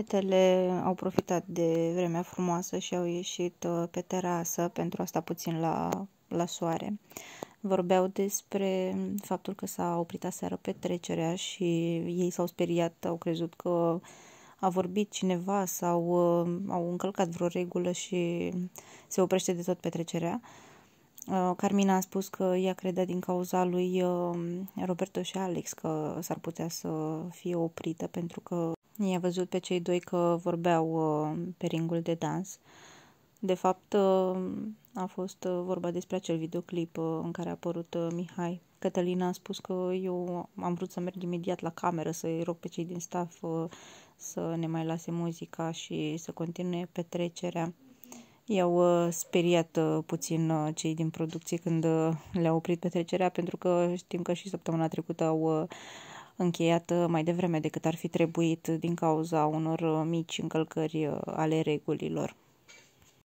Fetele au profitat de vremea frumoasă și au ieșit uh, pe terasă pentru a sta puțin la, la soare. Vorbeau despre faptul că s-a oprit aseară petrecerea și ei s-au speriat, au crezut că a vorbit cineva sau uh, au încălcat vreo regulă și se oprește de tot petrecerea. Uh, Carmina a spus că ea credea din cauza lui Roberto și Alex că s-ar putea să fie oprită pentru că I-a văzut pe cei doi că vorbeau uh, pe ringul de dans. De fapt, uh, a fost uh, vorba despre acel videoclip în care a apărut Mihai. Cătălina a spus că eu am vrut să merg imediat la cameră să-i rog pe cei din staff să ne mai lase muzica și să continue petrecerea. I-au speriat puțin cei din producție când le-au oprit petrecerea, pentru că știm că și săptămâna trecută au încheiată uh, mai devreme decât ar fi trebuit din cauza unor uh, mici încălcări uh, ale regulilor.